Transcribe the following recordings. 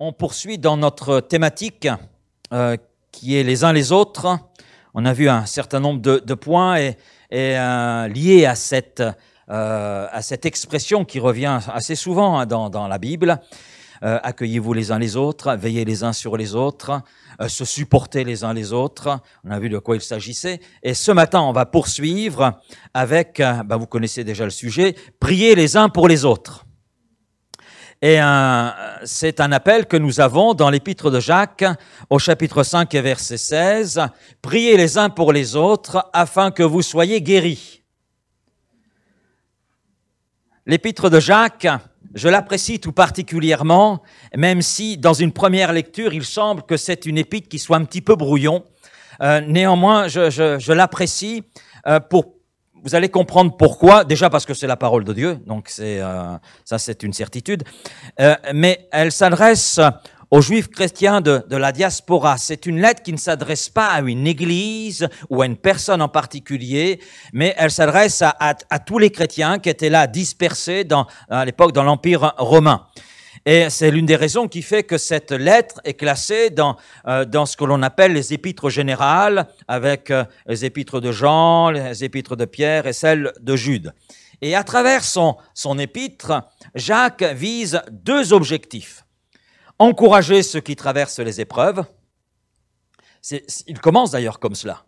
On poursuit dans notre thématique euh, qui est les uns les autres. On a vu un certain nombre de, points et, euh, liés à cette, euh, à cette expression qui revient assez souvent hein, dans, la Bible. Accueillez-vous les uns les autres, veillez les uns sur les autres, se supporter les uns les autres. On a vu de quoi il s'agissait. Et ce matin, on va poursuivre avec, bah, vous connaissez déjà le sujet, prier les uns pour les autres. Et c'est un appel que nous avons dans l'épître de Jacques au chapitre 5 et verset 16. Priez les uns pour les autres afin que vous soyez guéris. L'épître de Jacques, je l'apprécie tout particulièrement, même si dans une première lecture, il semble que c'est une épître qui soit un petit peu brouillon. Euh, néanmoins, je, l'apprécie euh, pour vous allez comprendre pourquoi, déjà parce que c'est la parole de Dieu, donc c'est euh, ça c'est une certitude, euh, mais elle s'adresse aux juifs chrétiens de, la diaspora. C'est une lettre qui ne s'adresse pas à une église ou à une personne en particulier, mais elle s'adresse à, tous les chrétiens qui étaient là dispersés dans, à l'époque dans l'Empire romain. Et c'est l'une des raisons qui fait que cette lettre est classée dans, euh, dans ce que l'on appelle les épîtres générales, avec euh, les épîtres de Jean, les épîtres de Pierre et celle de Jude. Et à travers son, son épître, Jacques vise deux objectifs. Encourager ceux qui traversent les épreuves. Il commence d'ailleurs comme cela.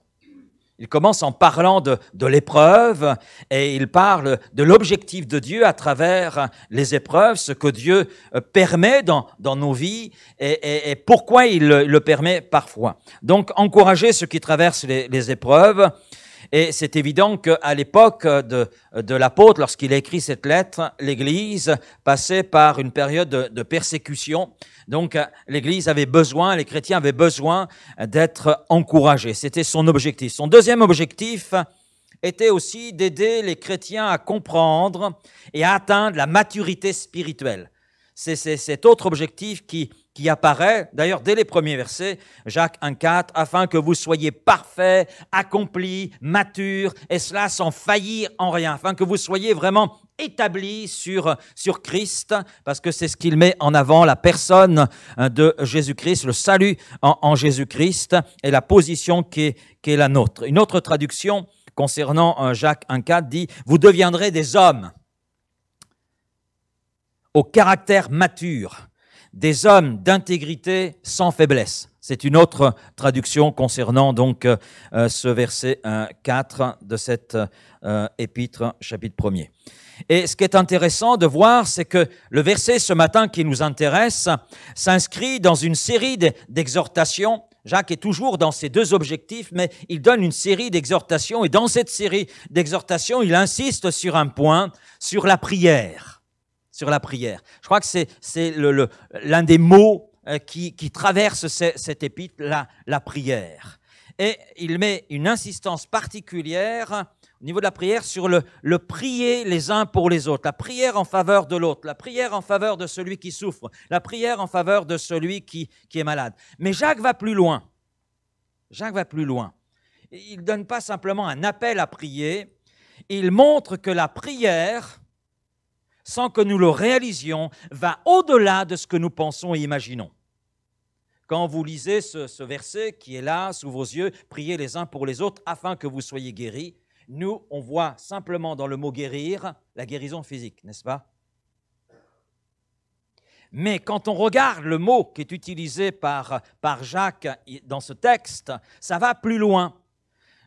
Il commence en parlant de, l'épreuve et il parle de l'objectif de Dieu à travers les épreuves, ce que Dieu euh, permet dans, nos vies et, pourquoi il le, permet parfois. Donc encourager ceux qui traversent les épreuves, et c'est évident qu'à l'époque de, l'apôtre, lorsqu'il a écrit cette lettre, l'Église passait par une période de persécution. Donc l'Église avait besoin, les chrétiens avaient besoin d'être encouragés. C'était son objectif. Son deuxième objectif était aussi d'aider les chrétiens à comprendre et à atteindre la maturité spirituelle. C'est cet autre objectif qui, qui apparaît, d'ailleurs dès les premiers versets, Jacques 1.4, afin que vous soyez parfaits, accomplis, matures, et cela sans faillir en rien, afin que vous soyez vraiment établis sur, sur Christ, parce que c'est ce qu'il met en avant, la personne hein, de Jésus-Christ, le salut en, Jésus-Christ, et la position qui est, qui est la nôtre. Une autre traduction concernant hein, Jacques 1.4 dit, vous deviendrez des hommes au caractère mature des hommes d'intégrité sans faiblesse. C'est une autre traduction concernant donc euh, euh, ce verset 4 euh, de cet épître chapitre 1er. Et ce qui est intéressant de voir, c'est que le verset ce matin qui nous intéresse s'inscrit dans une série d'exhortations. Jacques est toujours dans ces deux objectifs, mais il donne une série d'exhortations et dans cette série d'exhortations, il insiste sur un point, sur la prière sur la prière. Je crois que c'est, l'un des mots euh, qui, traverse cette épître, la, la prière. Et il met une insistance particulière au niveau de la prière sur le, prier les uns pour les autres, la prière en faveur de l'autre, la prière en faveur de celui qui souffre, la prière en faveur de celui qui, qui est malade. Mais Jacques va plus loin. Jacques va plus loin. Il ne donne pas simplement un appel à prier, il montre que la prière sans que nous le réalisions, va au-delà de ce que nous pensons et imaginons. Quand vous lisez ce, verset qui est là, sous vos yeux, priez les uns pour les autres afin que vous soyez guéris, nous, on voit simplement dans le mot guérir la guérison physique, n'est-ce pas mais quand on regarde le mot qui est utilisé par, par Jacques dans ce texte, ça va plus loin.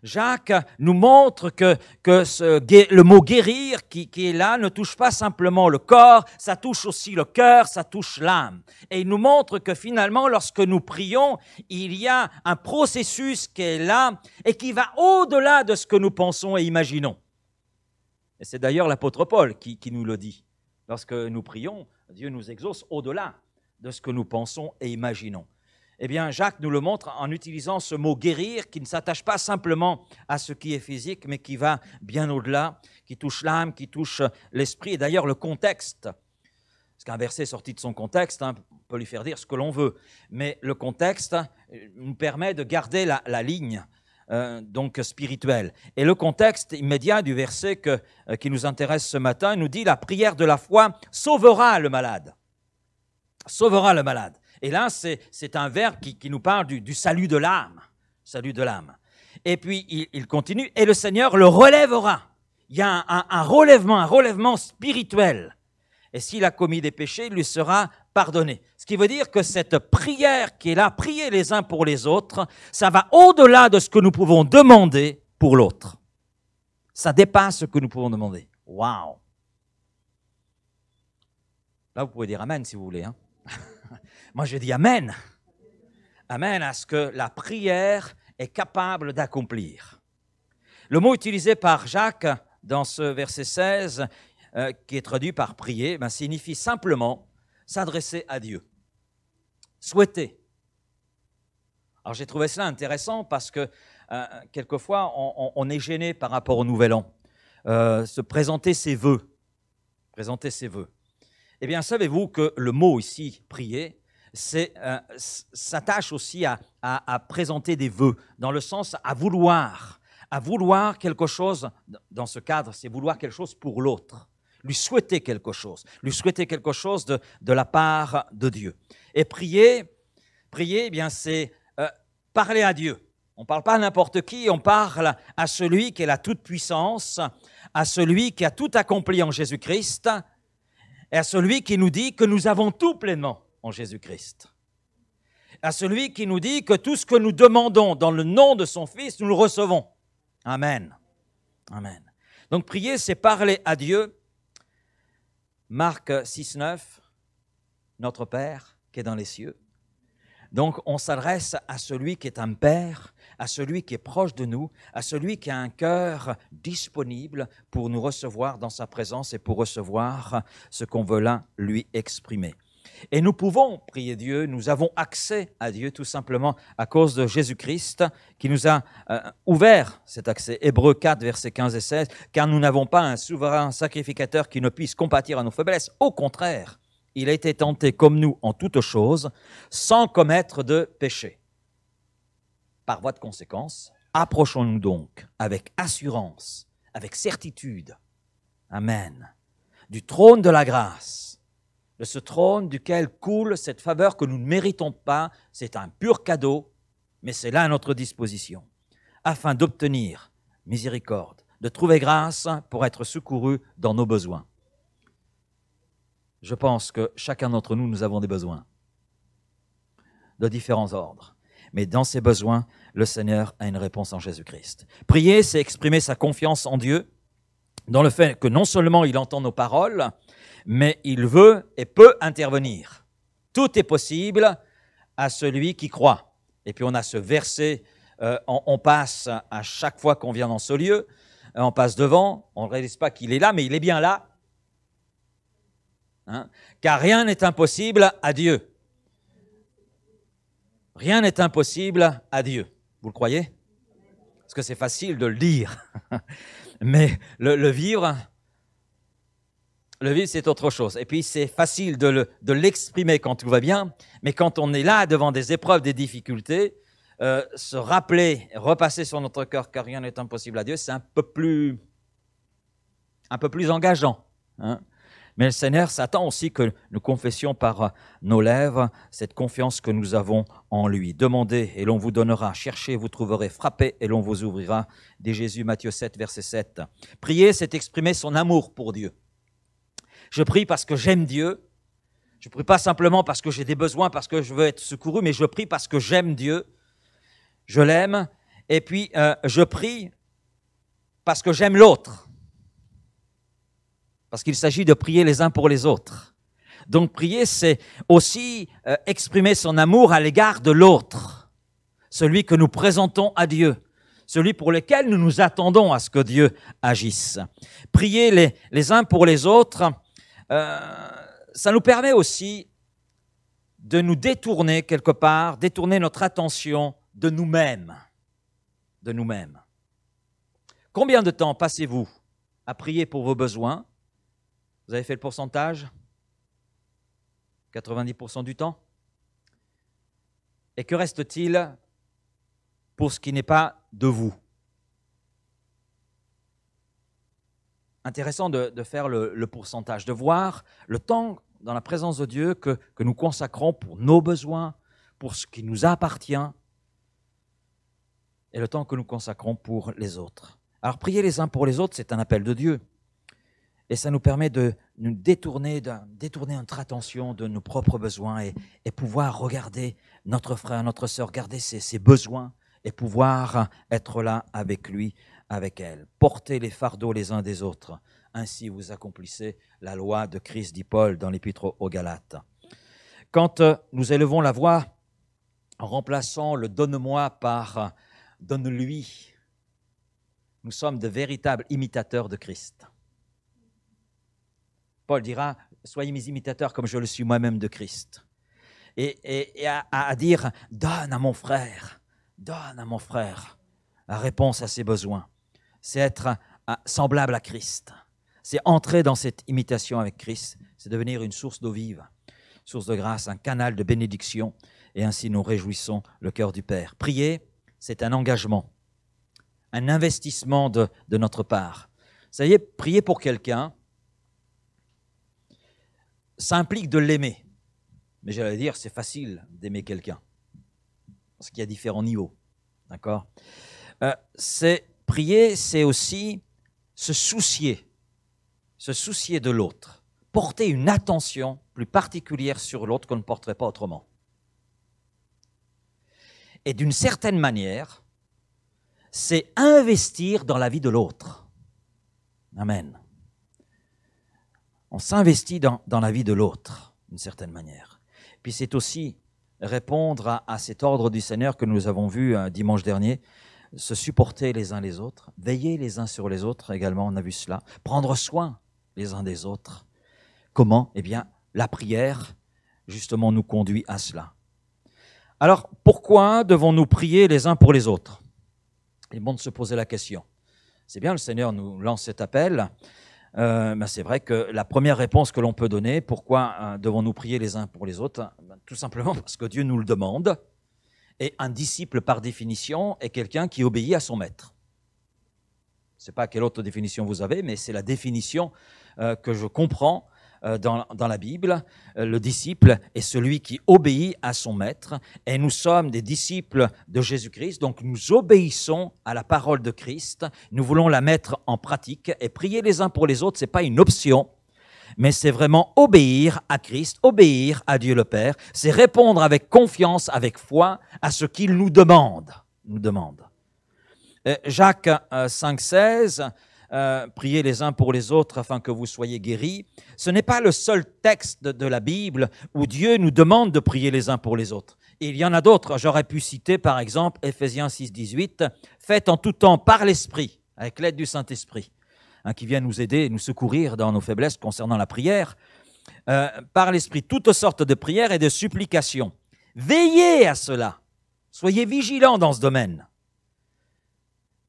Jacques nous montre que, le mot guérir qui, est là ne touche pas simplement le corps, ça touche aussi le cœur, ça touche l'âme. Et il nous montre que finalement, lorsque nous prions, il y a un processus qui est là et qui va au-delà de ce que nous pensons et imaginons. Et c'est d'ailleurs l'apôtre Paul qui nous le dit. Lorsque nous prions, Dieu nous exauce au-delà de ce que nous pensons et imaginons. Eh bien, Jacques nous le montre en utilisant ce mot guérir qui ne s'attache pas simplement à ce qui est physique, mais qui va bien au-delà, qui touche l'âme, qui touche l'esprit, et d'ailleurs le contexte. Parce qu'un verset sorti de son contexte, hein, on peut lui faire dire ce que l'on veut, mais le contexte euh, nous permet de garder la, ligne. Euh, donc spirituelle. Et le contexte immédiat du verset que, euh, qui nous intéresse ce matin nous dit la prière de la foi sauvera le malade. Sauvera le malade. Et là, c'est un verbe qui, nous parle du, salut de l'âme. Salut de l'âme. Et puis, il, continue, et le Seigneur le relèvera. Il y a un, relèvement, un relèvement spirituel. Et s'il a commis des péchés, il lui sera pardonné. Ce qui veut dire que cette prière qui est là, prier les uns pour les autres, ça va au-delà de ce que nous pouvons demander pour l'autre. Ça dépasse ce que nous pouvons demander. Waouh! Là, vous pouvez dire Amen si vous voulez. Hein Moi, je dit Amen. Amen à ce que la prière est capable d'accomplir. Le mot utilisé par Jacques dans ce verset 16, euh, qui est traduit par prier, ben, signifie simplement s'adresser à Dieu, souhaiter. Alors j'ai trouvé cela intéressant parce que euh, quelquefois on, est gêné par rapport au Nouvel An, euh, se présenter ses présenter ses voeux. Eh bien, savez-vous que le mot ici, prier, c'est euh, s'attache aussi à, présenter des vœux, dans le sens à vouloir, à vouloir quelque chose, dans ce cadre, c'est vouloir quelque chose pour l'autre, lui souhaiter quelque chose, lui souhaiter quelque chose de, la part de Dieu. Et prier, prier, eh bien, c'est euh, parler à Dieu. On ne parle pas à n'importe qui, on parle à celui qui est la toute-puissance, à celui qui a tout accompli en Jésus-Christ, et à celui qui nous dit que nous avons tout pleinement en Jésus-Christ. À celui qui nous dit que tout ce que nous demandons dans le nom de son Fils, nous le recevons. Amen. Amen. Donc prier, c'est parler à Dieu. Marc 6, 9, notre Père qui est dans les cieux. Donc on s'adresse à celui qui est un Père, à celui qui est proche de nous, à celui qui a un cœur disponible pour nous recevoir dans sa présence et pour recevoir ce qu'on veut là lui exprimer. Et nous pouvons prier Dieu, nous avons accès à Dieu tout simplement à cause de Jésus-Christ qui nous a euh, ouvert cet accès. Hébreux 4, versets 15 et 16, car nous n'avons pas un souverain sacrificateur qui ne puisse compatir à nos faiblesses. Au contraire, il a été tenté comme nous en toutes choses, sans commettre de péché. Par voie de conséquence, approchons-nous donc avec assurance, avec certitude, Amen, du trône de la grâce de ce trône duquel coule cette faveur que nous ne méritons pas. C'est un pur cadeau, mais c'est là à notre disposition, afin d'obtenir miséricorde, de trouver grâce pour être secouru dans nos besoins. Je pense que chacun d'entre nous, nous avons des besoins de différents ordres. Mais dans ces besoins, le Seigneur a une réponse en Jésus-Christ. Prier, c'est exprimer sa confiance en Dieu, dans le fait que non seulement il entend nos paroles, mais il veut et peut intervenir. Tout est possible à celui qui croit. Et puis on a ce verset, euh, on, passe à chaque fois qu'on vient dans ce lieu, euh, on passe devant, on ne réalise pas qu'il est là, mais il est bien là. Hein? Car rien n'est impossible à Dieu. Rien n'est impossible à Dieu. Vous le croyez Parce que c'est facile de le dire, mais le vivre, le vivre, c'est autre chose. Et puis, c'est facile de l'exprimer quand tout va bien, mais quand on est là devant des épreuves, des difficultés, euh, se rappeler, repasser sur notre cœur que rien n'est impossible à Dieu, c'est un peu plus, un peu plus engageant. Hein. Mais le Seigneur s'attend aussi que nous confessions par euh, nos lèvres cette confiance que nous avons en lui. Demandez et l'on vous donnera, cherchez, vous trouverez, frappez et l'on vous ouvrira. Dès Jésus, Matthieu 7, verset 7. Prier, c'est exprimer son amour pour Dieu. Je prie parce que j'aime Dieu. Je prie pas simplement parce que j'ai des besoins, parce que je veux être secouru, mais je prie parce que j'aime Dieu. Je l'aime. Et puis, euh, je prie parce que j'aime l'autre. Parce qu'il s'agit de prier les uns pour les autres. Donc prier, c'est aussi euh, exprimer son amour à l'égard de l'autre, celui que nous présentons à Dieu, celui pour lequel nous nous attendons à ce que Dieu agisse. Prier les, les uns pour les autres, euh, ça nous permet aussi de nous détourner quelque part, détourner notre attention de nous-mêmes, de nous-mêmes. Combien de temps passez-vous à prier pour vos besoins Vous avez fait le pourcentage 90% du temps Et que reste-t-il pour ce qui n'est pas de vous intéressant de, faire le, pourcentage, de voir le temps dans la présence de Dieu que, que nous consacrons pour nos besoins, pour ce qui nous appartient, et le temps que nous consacrons pour les autres. Alors prier les uns pour les autres, c'est un appel de Dieu. Et ça nous permet de nous détourner, de détourner notre attention de nos propres besoins et, et pouvoir regarder notre frère, notre sœur, garder ses besoins et pouvoir être là avec lui, avec elle. Porter les fardeaux les uns des autres. Ainsi vous accomplissez la loi de Christ, dit Paul dans l'épître aux Galates. Quand euh, nous élevons la voix en remplaçant le donne-moi par euh, donne-lui, nous sommes de véritables imitateurs de Christ. Paul dira, soyez mes imitateurs comme je le suis moi-même de Christ. Et, à dire, donne à mon frère, donne à mon frère la réponse à ses besoins. C'est être semblable à Christ. C'est entrer dans cette imitation avec Christ. C'est devenir une source d'eau vive, source de grâce, un canal de bénédiction. Et ainsi nous réjouissons le cœur du Père. Prier, c'est un engagement, un investissement de, notre part. Ça y est, prier pour quelqu'un, ça implique de l'aimer. Mais j'allais dire, c'est facile d'aimer quelqu'un parce qu'il y a différents niveaux. D'accord euh, C'est prier, c'est aussi se soucier, se soucier de l'autre, porter une attention plus particulière sur l'autre qu'on ne porterait pas autrement. Et d'une certaine manière, c'est investir dans la vie de l'autre. Amen. On s'investit dans la vie de l'autre, d'une certaine manière. Puis c'est aussi répondre à, cet ordre du Seigneur que nous avons vu euh, dimanche dernier, se supporter les uns les autres, veiller les uns sur les autres également, on a vu cela, prendre soin les uns des autres. Comment Eh bien, la prière, justement, nous conduit à cela. Alors, pourquoi devons-nous prier les uns pour les autres Il est bon de se poser la question. C'est bien, le Seigneur nous lance cet appel, euh, ben, c'est vrai que la première réponse que l'on peut donner, pourquoi euh, devons-nous prier les uns pour les autres ben, Tout simplement parce que Dieu nous le demande. Et un disciple, par définition, est quelqu'un qui obéit à son maître. Je ne sais pas quelle autre définition vous avez, mais c'est la définition euh, que je comprends euh, dans, la Bible. Euh, le disciple est celui qui obéit à son maître. Et nous sommes des disciples de Jésus-Christ, donc nous obéissons à la parole de Christ. Nous voulons la mettre en pratique. Et prier les uns pour les autres, ce n'est pas une option, mais c'est vraiment obéir à Christ, obéir à Dieu le Père. C'est répondre avec confiance, avec foi à ce qu'il nous demande. Nous demande. Euh, Jacques 5,16 euh, prier les uns pour les autres afin que vous soyez guéris. Ce n'est pas le seul texte de la Bible où Dieu nous demande de prier les uns pour les autres. il y en a d'autres. J'aurais pu citer par exemple Ephésiens 6, 18, faites en tout temps par l'Esprit, avec l'aide du Saint-Esprit, hein, qui vient nous aider, nous secourir dans nos faiblesses concernant la prière. Euh, par l'Esprit, toutes sortes de prières et de supplications. Veillez à cela. Soyez vigilants dans ce domaine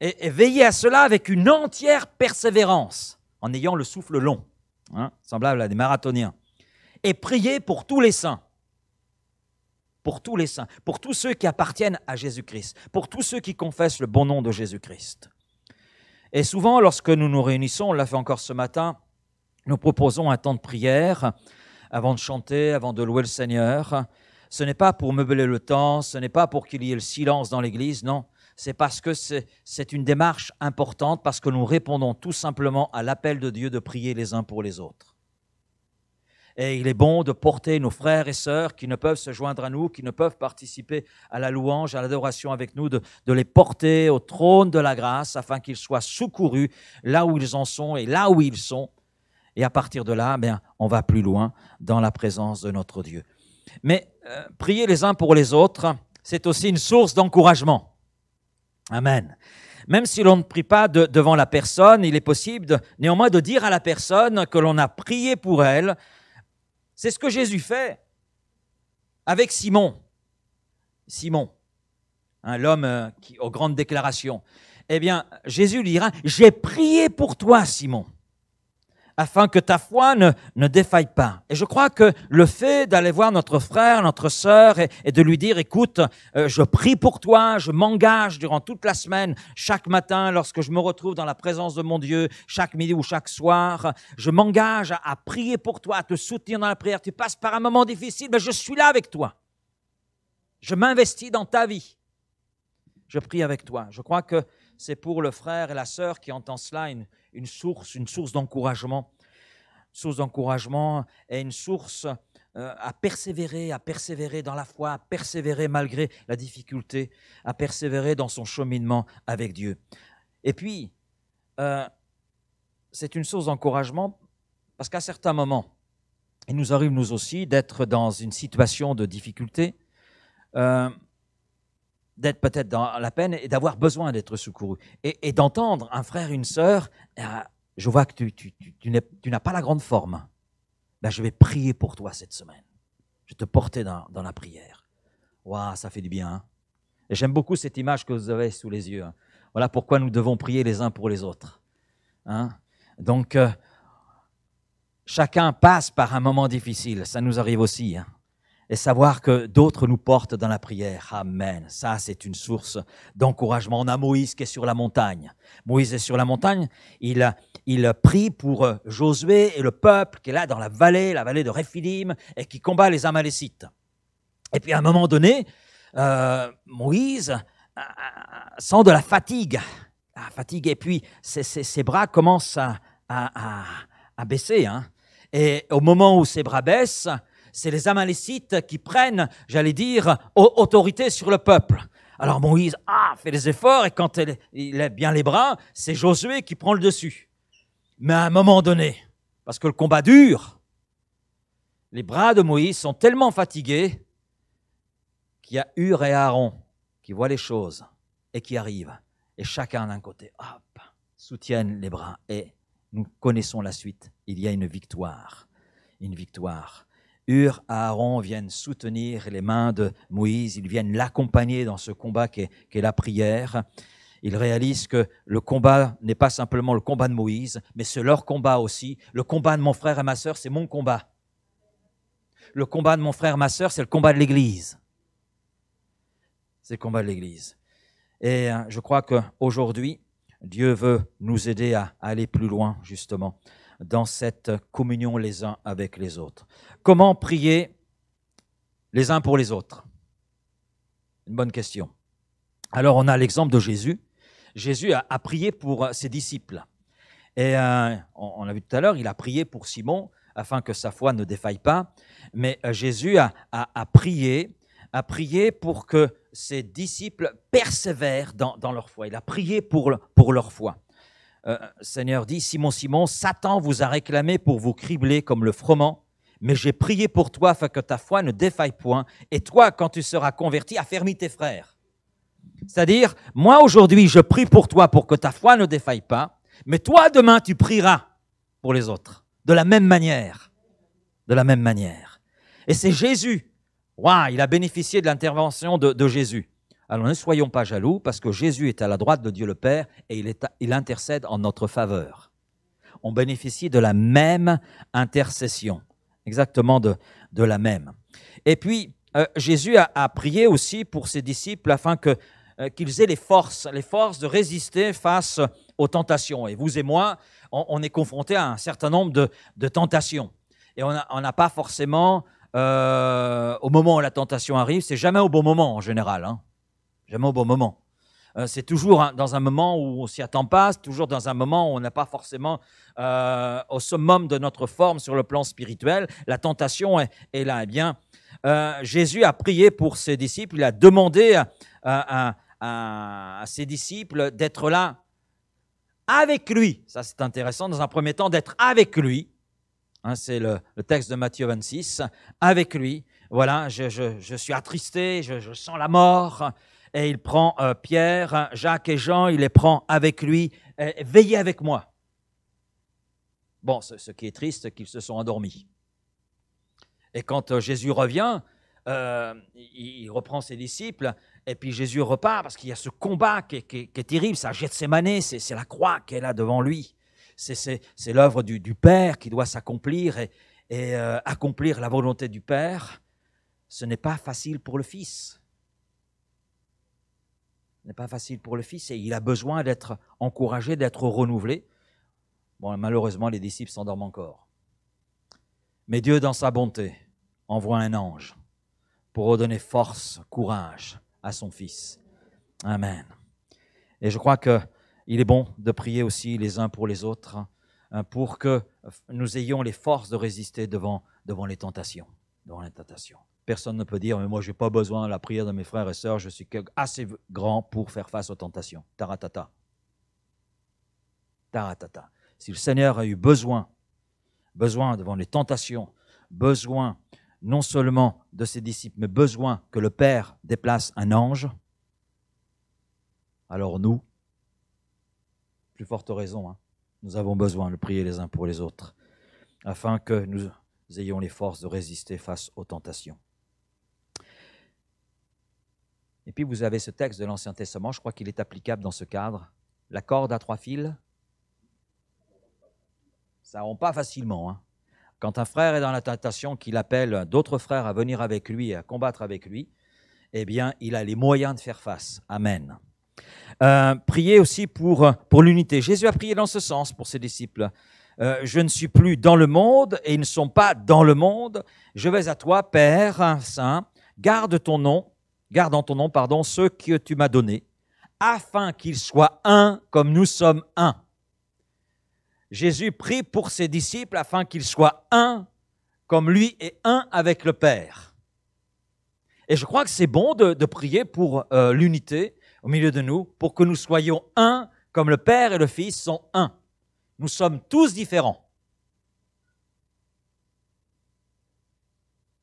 et, veillez à cela avec une entière persévérance, en ayant le souffle long, hein, semblable à des marathoniens. Et priez pour tous les saints. Pour tous les saints, pour tous ceux qui appartiennent à Jésus-Christ, pour tous ceux qui confessent le bon nom de Jésus-Christ. Et souvent, lorsque nous nous réunissons, on l'a fait encore ce matin, nous proposons un temps de prière avant de chanter, avant de louer le Seigneur. Ce n'est pas pour meubler le temps, ce n'est pas pour qu'il y ait le silence dans l'Église, non, c'est parce que c'est une démarche importante, parce que nous répondons tout simplement à l'appel de Dieu de prier les uns pour les autres. Et il est bon de porter nos frères et sœurs qui ne peuvent se joindre à nous, qui ne peuvent participer à la louange, à l'adoration avec nous, de, les porter au trône de la grâce afin qu'ils soient secourus là où ils en sont et là où ils sont. Et à partir de là, bien, on va plus loin dans la présence de notre Dieu. Mais euh, prier les uns pour les autres, c'est aussi une source d'encouragement. Amen. Même si l'on ne prie pas devant la personne, il est possible néanmoins de dire à la personne que l'on a prié pour elle. C'est ce que Jésus fait avec Simon. Simon, un hein, l'homme euh, qui, aux grandes déclarations. Eh bien, Jésus lui dira, j'ai prié pour toi, Simon afin que ta foi ne, ne défaille pas. Et je crois que le fait d'aller voir notre frère, notre sœur, et, de lui dire, écoute, euh, je prie pour toi, je m'engage durant toute la semaine, chaque matin, lorsque je me retrouve dans la présence de mon Dieu, chaque midi ou chaque soir, je m'engage à, à prier pour toi, à te soutenir dans la prière. Tu passes par un moment difficile, mais je suis là avec toi. Je m'investis dans ta vie. Je prie avec toi. Je crois que c'est pour le frère et la sœur qui entend cela une, source, une source d'encouragement, source d'encouragement et une source euh, à persévérer, à persévérer dans la foi, à persévérer malgré la difficulté, à persévérer dans son cheminement avec Dieu. Et puis, euh, c'est une source d'encouragement parce qu'à certains moments, il nous arrive nous aussi d'être dans une situation de difficulté. Euh, d'être peut-être dans la peine et d'avoir besoin d'être secouru. Et, d'entendre un frère, une sœur, ah, je vois que tu, tu, n'as pas la grande forme. Ben, je vais prier pour toi cette semaine. Je te portais dans, la prière. Waouh, ça fait du bien. Hein. et j'aime beaucoup cette image que vous avez sous les yeux. Hein. voilà pourquoi nous devons prier les uns pour les autres. Hein Donc, euh, chacun passe par un moment difficile. Ça nous arrive aussi. Hein et savoir que d'autres nous portent dans la prière. Amen. Ça, c'est une source d'encouragement. On a Moïse qui est sur la montagne. Moïse est sur la montagne. Il, il prie pour euh, Josué et le peuple qui est là dans la vallée, la vallée de Réphidim, et qui combat les Amalécites. Et puis à un moment donné, euh, Moïse euh, sent de la fatigue. fatigue. Et puis ses, bras commencent à, baisser. Hein. Et au moment où ses bras baissent, c'est les Amalécites qui prennent, j'allais dire, autorité sur le peuple. Alors Moïse ah, fait des efforts et quand il a bien les bras, c'est Josué qui prend le dessus. Mais à un moment donné, parce que le combat dure, les bras de Moïse sont tellement fatigués qu'il y a Hur et Aaron qui voient les choses et qui arrivent. Et chacun d'un côté, hop, soutiennent les bras. Et nous connaissons la suite. Il y a une victoire. Une victoire à Aaron viennent soutenir les mains de Moïse, ils viennent l'accompagner dans ce combat qu'est est la prière. Ils réalisent que le combat n'est pas simplement le combat de Moïse, mais c'est leur combat aussi. Le combat de mon frère et ma sœur, c'est mon combat. Le combat de mon frère et ma sœur, c'est le combat de l'Église. C'est le combat de l'Église. Et euh, je crois qu'aujourd'hui, Dieu veut nous aider à aller plus loin, justement dans cette communion les uns avec les autres. Comment prier les uns pour les autres Une bonne question. Alors on a l'exemple de Jésus. Jésus a, prié pour euh, ses disciples. Et euh, on, l'a a vu tout à l'heure, il a prié pour Simon afin que sa foi ne défaille pas. Mais euh, Jésus a, prié, a prié pour que ses disciples persévèrent dans, leur foi. Il a prié pour leur foi. Euh, Seigneur dit, Simon, Simon, Satan vous a réclamé pour vous cribler comme le froment, mais j'ai prié pour toi afin que ta foi ne défaille point, et toi, quand tu seras converti, affermis tes frères. C'est-à-dire, moi aujourd'hui, je prie pour toi pour que ta foi ne défaille pas, mais toi, demain, tu prieras pour les autres, de la même manière. De la même manière. Et c'est Jésus. Wow, il a bénéficié de l'intervention de Jésus. Alors ne soyons pas jaloux parce que Jésus est à la droite de Dieu le Père et il, intercède en notre faveur. On bénéficie de la même intercession, exactement de, la même. Et puis, euh, Jésus a, prié aussi pour ses disciples afin que euh, qu'ils aient les forces, les forces de résister face aux tentations. Et vous et moi, on, est confronté à un certain nombre de, tentations. Et on n'a pas forcément, euh, au moment où la tentation arrive, c'est jamais au bon moment en général. Hein jamais au bon moment. Euh, c'est toujours hein, dans un moment où on s'y attend pas, toujours dans un moment où on n'est pas forcément euh, au summum de notre forme sur le plan spirituel. La tentation est, là. Eh bien, euh, Jésus a prié pour ses disciples, il a demandé à, ses disciples d'être là avec lui. Ça, c'est intéressant, dans un premier temps, d'être avec lui. Hein, c'est le, texte de Matthieu 26, avec lui. Voilà, je, suis attristé, je, je sens la mort et il prend euh, Pierre, hein, Jacques et Jean, il les prend avec lui. Euh, veillez avec moi. Bon, ce, qui est triste, c'est qu'ils se sont endormis. Et quand euh, Jésus revient, il, reprend ses disciples, et puis Jésus repart parce qu'il y a ce combat qui est, terrible, ça jette ses manées, c'est la croix qu'elle a devant lui. C'est l'œuvre du, Père qui doit s'accomplir et, accomplir la volonté du Père. Ce n'est pas facile pour le Fils n'est pas facile pour le Fils et il a besoin d'être encouragé, d'être renouvelé. Bon, malheureusement, les disciples s'endorment encore. Mais Dieu, dans sa bonté, envoie un ange pour redonner force, courage à son Fils. Amen. Et je crois qu'il est bon de prier aussi les uns pour les autres hein, pour que nous ayons les forces de résister devant, devant les tentations, devant les tentations. Personne ne peut dire, mais moi, je n'ai pas besoin de la prière de mes frères et sœurs, je suis assez grand pour faire face aux tentations. Taratata. Taratata. Si le Seigneur a eu besoin, besoin devant les tentations, besoin non seulement de ses disciples, mais besoin que le Père déplace un ange, alors nous, plus forte raison, hein, nous avons besoin de prier les uns pour les autres, afin que nous ayons les forces de résister face aux tentations. Et puis vous avez ce texte de l'Ancien Testament, je crois qu'il est applicable dans ce cadre. La corde à trois fils, ça rompt pas facilement. Hein. Quand un frère est dans la tentation qu'il appelle d'autres frères à venir avec lui à combattre avec lui, eh bien, il a les moyens de faire face. Amen. Euh, priez aussi pour, pour l'unité. Jésus a prié dans ce sens pour ses disciples. Euh, je ne suis plus dans le monde et ils ne sont pas dans le monde. Je vais à toi, Père Saint. Garde ton nom garde en ton nom, pardon, ceux que tu m'as donnés, afin qu'ils soient un comme nous sommes un. Jésus prie pour ses disciples afin qu'ils soient un comme lui et un avec le Père. Et je crois que c'est bon de, prier pour euh, l'unité au milieu de nous, pour que nous soyons un comme le Père et le Fils sont un. Nous sommes tous différents.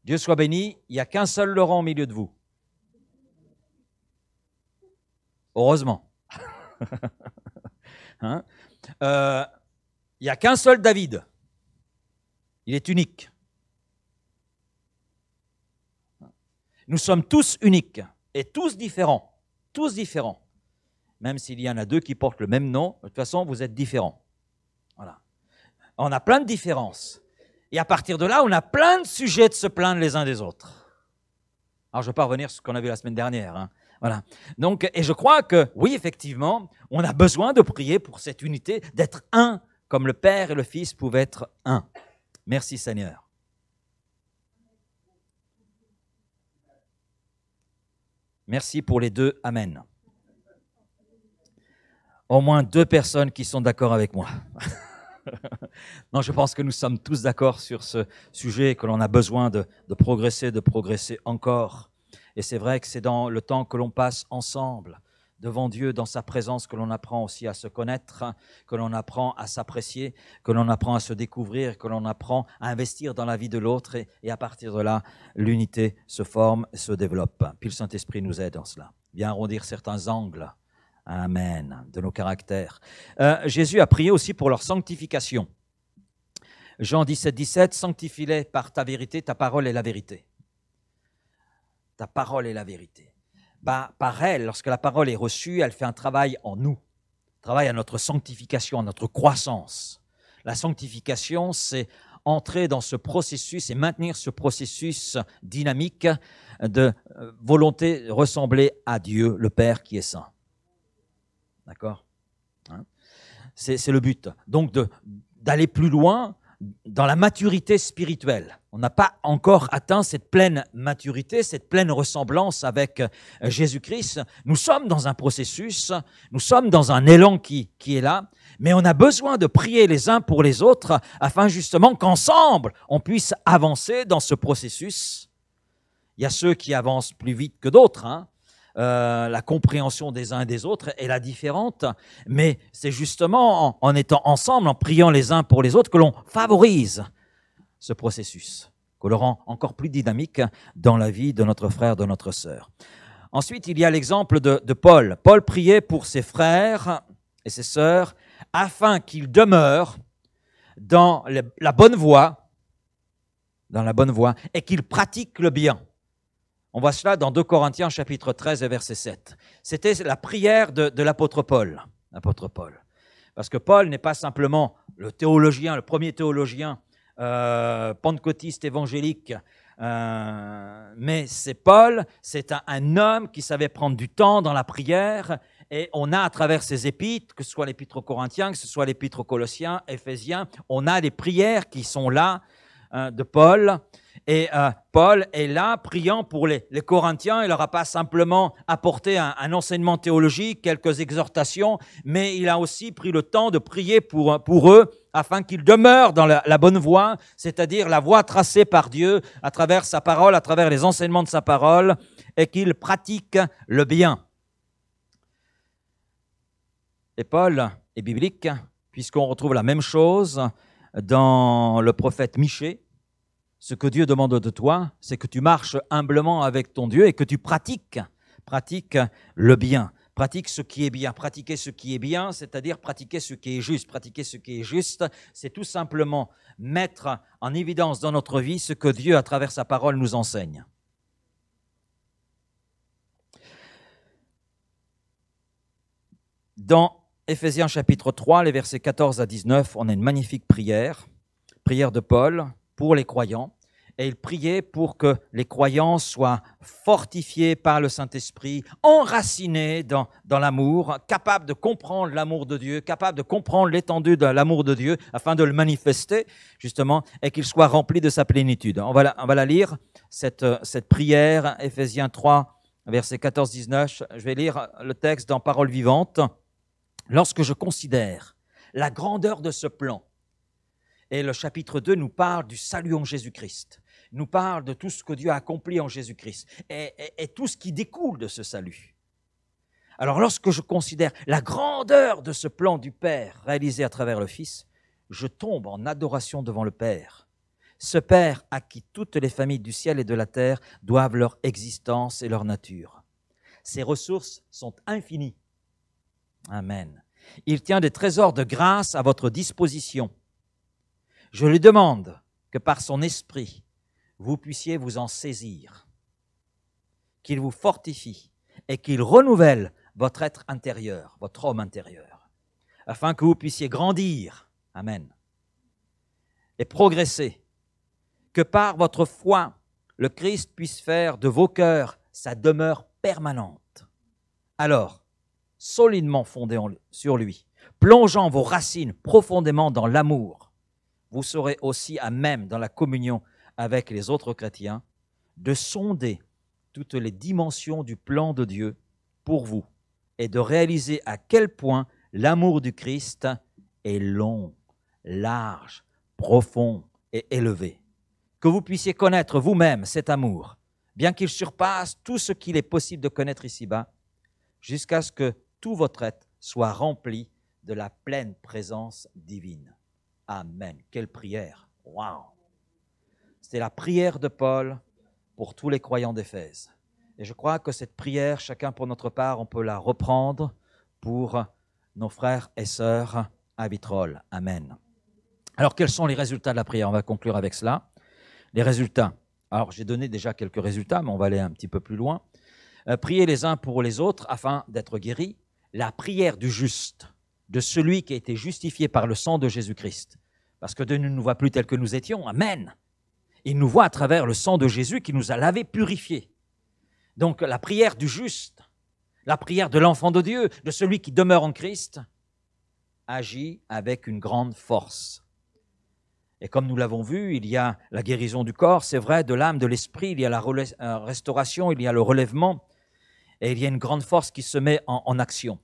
Dieu soit béni, il n'y a qu'un seul Laurent au milieu de vous. Heureusement. Il hein n'y euh, a qu'un seul David. Il est unique. Nous sommes tous uniques et tous différents. Tous différents. Même s'il y en a deux qui portent le même nom, de toute façon, vous êtes différents. Voilà. On a plein de différences. Et à partir de là, on a plein de sujets de se plaindre les uns des autres. Alors, je ne vais pas revenir sur ce qu'on a vu la semaine dernière. Hein. Voilà. Donc, et je crois que, oui, effectivement, on a besoin de prier pour cette unité, d'être un, comme le Père et le Fils pouvaient être un. Merci Seigneur. Merci pour les deux. Amen. Au moins deux personnes qui sont d'accord avec moi. non, je pense que nous sommes tous d'accord sur ce sujet, que l'on a besoin de, de, progresser, de progresser encore. Et c'est vrai que c'est dans le temps que l'on passe ensemble devant Dieu, dans sa présence, que l'on apprend aussi à se connaître, que l'on apprend à s'apprécier, que l'on apprend à se découvrir, que l'on apprend à investir dans la vie de l'autre. Et, à partir de là, l'unité se forme, se développe. Puis le Saint-Esprit nous aide en cela. vient arrondir certains angles. Amen. De nos caractères. Euh, Jésus a prié aussi pour leur sanctification. Jean 17, 17, sanctifie-les par ta vérité, ta parole est la vérité. Ta parole est la vérité. Bah, par elle, lorsque la parole est reçue, elle fait un travail en nous, un travail à notre sanctification, à notre croissance. La sanctification, c'est entrer dans ce processus et maintenir ce processus dynamique de euh, volonté ressembler à Dieu, le Père qui est saint. D'accord hein c'est, le but. Donc d'aller plus loin dans la maturité spirituelle. On n'a pas encore atteint cette pleine maturité, cette pleine ressemblance avec euh, Jésus-Christ. Nous sommes dans un processus, nous sommes dans un élan qui, est là, mais on a besoin de prier les uns pour les autres afin justement qu'ensemble, on puisse avancer dans ce processus. Il y a ceux qui avancent plus vite que d'autres. Hein. Euh, la compréhension des uns et des autres est la différente, mais c'est justement en, étant ensemble, en priant les uns pour les autres, que l'on favorise ce processus, que l'on rend encore plus dynamique dans la vie de notre frère, de notre sœur. Ensuite, il y a l'exemple de, Paul. Paul priait pour ses frères et ses sœurs afin qu'ils demeurent dans la bonne voie, dans la bonne voie, et qu'ils pratiquent le bien. On voit cela dans 2 Corinthiens chapitre 13 et verset 7. C'était la prière de, l'apôtre Paul. L'apôtre Paul. Parce que Paul n'est pas simplement le théologien, le premier théologien euh, pentecôtiste évangélique, euh, mais c'est Paul, c'est un, homme qui savait prendre du temps dans la prière, et on a à travers ses épîtres, que ce soit l'épître aux Corinthiens, que ce soit l'épître aux Colossiens, Éphésiens, on a des prières qui sont là, Hein, de Paul. Et euh, Paul est là priant pour les, Corinthiens. Il leur a pas simplement apporté un, enseignement théologique, quelques exhortations, mais il a aussi pris le temps de prier pour, pour eux afin qu'ils demeurent dans la bonne voie, c'est-à-dire la voie tracée par Dieu à travers sa parole, à travers les enseignements de sa parole, et qu'ils pratiquent le bien. Et Paul est biblique, puisqu'on retrouve la même chose dans le prophète Michée, ce que Dieu demande de toi, c'est que tu marches humblement avec ton Dieu et que tu pratiques, pratiques le bien, pratique ce qui est bien, pratiquer ce qui est bien, c'est-à-dire pratiquer ce qui est juste, pratiquer ce qui est juste, c'est tout simplement mettre en évidence dans notre vie ce que Dieu à travers sa parole nous enseigne. Dans Éphésiens chapitre 3, les versets 14 à 19, on a une magnifique prière, prière de Paul pour les croyants. Et il priait pour que les croyants soient fortifiés par le Saint-Esprit, enracinés dans, dans l'amour, capables de comprendre l'amour de Dieu, capables de comprendre l'étendue de l'amour de Dieu afin de le manifester, justement, et qu'il soit rempli de sa plénitude. On va la, on va lire, cette, cette prière, Éphésiens 3, versets 14-19. Je vais lire le texte dans Parole vivante. Lorsque je considère la grandeur de ce plan, et le chapitre 2 nous parle du salut en Jésus-Christ, nous parle de tout ce que Dieu a accompli en Jésus-Christ et, tout ce qui découle de ce salut. Alors lorsque je considère la grandeur de ce plan du Père réalisé à travers le Fils, je tombe en adoration devant le Père. Ce Père à qui toutes les familles du ciel et de la terre doivent leur existence et leur nature. Ses ressources sont infinies. Amen. Il tient des trésors de grâce à votre disposition. Je lui demande que par son esprit, vous puissiez vous en saisir, qu'il vous fortifie et qu'il renouvelle votre être intérieur, votre homme intérieur, afin que vous puissiez grandir, Amen, et progresser, que par votre foi, le Christ puisse faire de vos cœurs sa demeure permanente. Alors, solidement fondé sur lui, plongeant vos racines profondément dans l'amour, vous serez aussi à même, dans la communion avec les autres chrétiens, de sonder toutes les dimensions du plan de Dieu pour vous et de réaliser à quel point l'amour du Christ est long, large, profond et élevé. Que vous puissiez connaître vous-même cet amour, bien qu'il surpasse tout ce qu'il est possible de connaître ici-bas, jusqu'à ce que tout votre être soit rempli de la pleine présence divine. Amen. Quelle prière. Waouh. C'est la prière de Paul pour tous les croyants d'Éphèse. Et je crois que cette prière, chacun pour notre part, on peut la reprendre pour nos frères et sœurs à Vitrolles. Amen. Alors, quels sont les résultats de la prière On va conclure avec cela. Les résultats. Alors, j'ai donné déjà quelques résultats, mais on va aller un petit peu plus loin. Euh, priez les uns pour les autres afin d'être guéris la prière du juste, de celui qui a été justifié par le sang de Jésus-Christ. Parce que Dieu ne nous voit plus tels que nous étions. Amen. Il nous voit à travers le sang de Jésus qui nous a lavé, purifié. Donc la prière du juste, la prière de l'enfant de Dieu, de celui qui demeure en Christ, agit avec une grande force. Et comme nous l'avons vu, il y a la guérison du corps, c'est vrai, de l'âme, de l'esprit, il y a la euh, restauration, il y a le relèvement, et il y a une grande force qui se met en, action.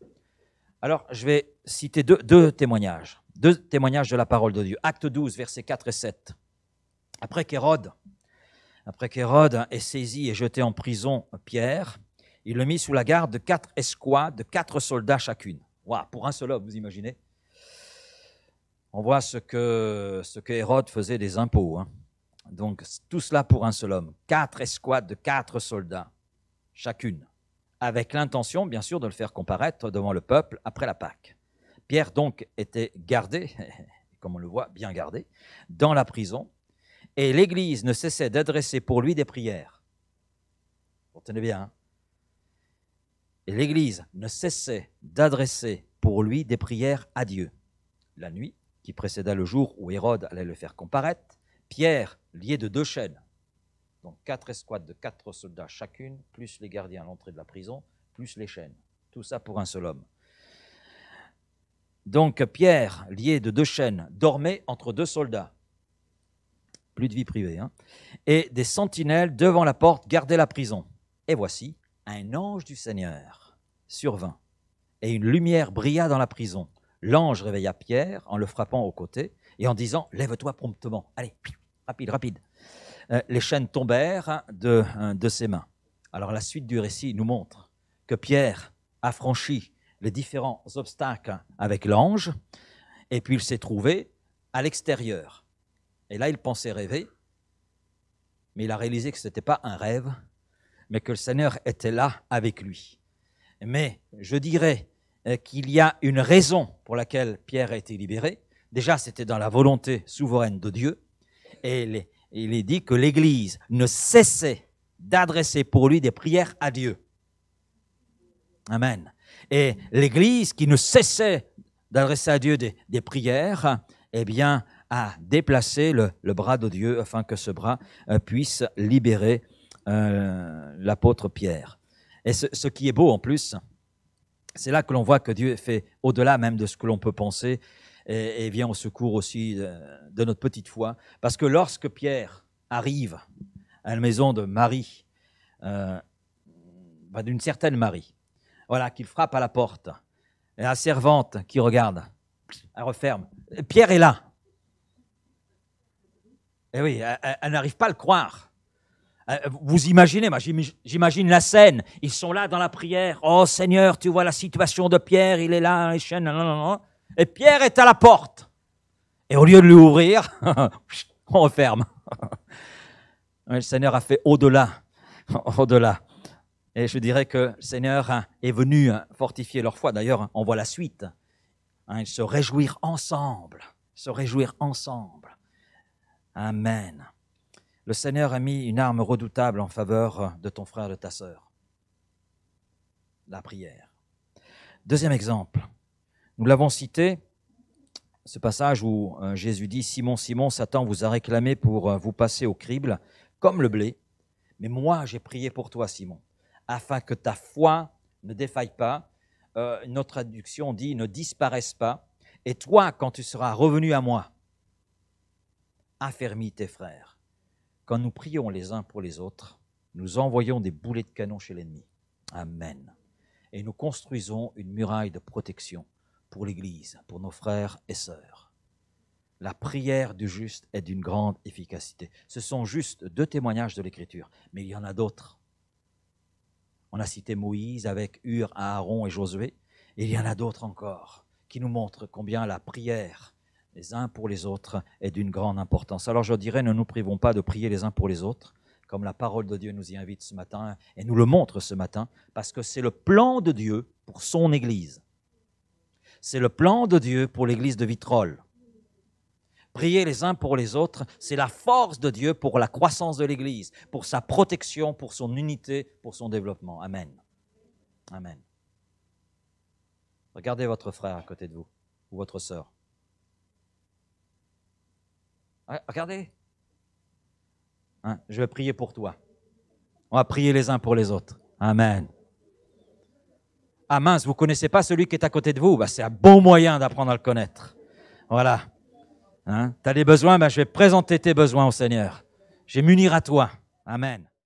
Alors, je vais citer deux, témoignages, deux témoignages de la parole de Dieu. Acte 12, versets 4 et 7. Après qu'Hérode, après qu'Hérode ait saisi et jeté en prison Pierre, il le mit sous la garde de quatre escouades, de quatre soldats chacune. Waouh, pour un seul homme, vous imaginez On voit ce que, ce que Hérode faisait des impôts. Hein. Donc, tout cela pour un seul homme. Quatre escouades de quatre soldats, chacune avec l'intention, bien sûr, de le faire comparaître devant le peuple après la Pâque. Pierre, donc, était gardé, comme on le voit, bien gardé, dans la prison, et l'Église ne cessait d'adresser pour lui des prières. Vous tenez bien. Hein. et l'Église ne cessait d'adresser pour lui des prières à Dieu. La nuit, qui précéda le jour où Hérode allait le faire comparaître, Pierre, lié de deux chaînes, donc quatre escouades de quatre soldats chacune, plus les gardiens à l'entrée de la prison, plus les chaînes. Tout ça pour un seul homme. Donc Pierre, lié de deux chaînes, dormait entre deux soldats. Plus de vie privée. Hein. Et des sentinelles devant la porte gardaient la prison. Et voici, un ange du Seigneur survint. Et une lumière brilla dans la prison. L'ange réveilla Pierre en le frappant au côté et en disant Lève-toi promptement. Allez, rapide, rapide. Euh, les chaînes tombèrent hein, de, hein, de ses mains. Alors la suite du récit nous montre que Pierre a franchi les différents obstacles hein, avec l'ange, et puis il s'est trouvé à l'extérieur. Et là, il pensait rêver, mais il a réalisé que ce n'était pas un rêve, mais que le Seigneur était là avec lui. Mais je dirais euh, qu'il y a une raison pour laquelle Pierre a été libéré. Déjà, c'était dans la volonté souveraine de Dieu, et les, il est dit que l'Église ne cessait d'adresser pour lui des prières à Dieu. Amen. Et l'Église qui ne cessait d'adresser à Dieu des, prières, eh bien, a déplacé le, bras de Dieu afin que ce bras euh, puisse libérer euh, l'apôtre Pierre. Et ce, qui est beau en plus, c'est là que l'on voit que Dieu fait au-delà même de ce que l'on peut penser et, vient au secours aussi euh, de, notre petite foi. Parce que lorsque Pierre arrive à la maison de Marie, euh, bah, d'une certaine Marie, voilà, qu'il frappe à la porte, et la servante qui regarde, elle referme. Pierre est là. et eh oui, elle, n'arrive pas à le croire. Euh, vous imaginez, j'imagine la scène. Ils sont là dans la prière. Oh Seigneur, tu vois la situation de Pierre, il est là, les chaînes. Non, non, non. Et Pierre est à la porte. Et au lieu de lui ouvrir, on referme. Le Seigneur a fait au-delà, au-delà. Et je dirais que le Seigneur hein, est venu hein, fortifier leur foi. D'ailleurs, hein, on voit la suite. Ils se réjouirent ensemble, se réjouir ensemble. Amen. Le Seigneur a mis une arme redoutable en faveur euh, de ton frère, de ta sœur. La prière. Deuxième exemple, nous l'avons cité, ce passage où euh, Jésus dit, Simon, Simon, Satan vous a réclamé pour euh, vous passer au crible, comme le blé, mais moi j'ai prié pour toi, Simon, afin que ta foi ne défaille pas. Euh, notre adduction dit, ne disparaisse pas, et toi, quand tu seras revenu à moi, affermis tes frères. Quand nous prions les uns pour les autres, nous envoyons des boulets de canon chez l'ennemi. Amen. Et nous construisons une muraille de protection pour l'Église, pour nos frères et sœurs. La prière du juste est d'une grande efficacité. Ce sont juste deux témoignages de l'Écriture, mais il y en a d'autres. On a cité Moïse avec Hur, Aaron et Josué, et il y en a d'autres encore qui nous montrent combien la prière les uns pour les autres est d'une grande importance. Alors je dirais, ne nous privons pas de prier les uns pour les autres, comme la parole de Dieu nous y invite ce matin et nous le montre ce matin, parce que c'est le plan de Dieu pour son Église c'est le plan de Dieu pour l'église de Vitrolles. Prier les uns pour les autres, c'est la force de Dieu pour la croissance de l'église, pour sa protection, pour son unité, pour son développement. Amen. Amen. Regardez votre frère à côté de vous, ou votre sœur. Ah, regardez. Hein, je vais prier pour toi. On va prier les uns pour les autres. Amen. Ah mince, vous connaissez pas celui qui est à côté de vous bah, C'est un bon moyen d'apprendre à le connaître. Voilà. Hein? tu as des besoins, bah, je vais présenter tes besoins au Seigneur. Je vais m'unir à toi. Amen.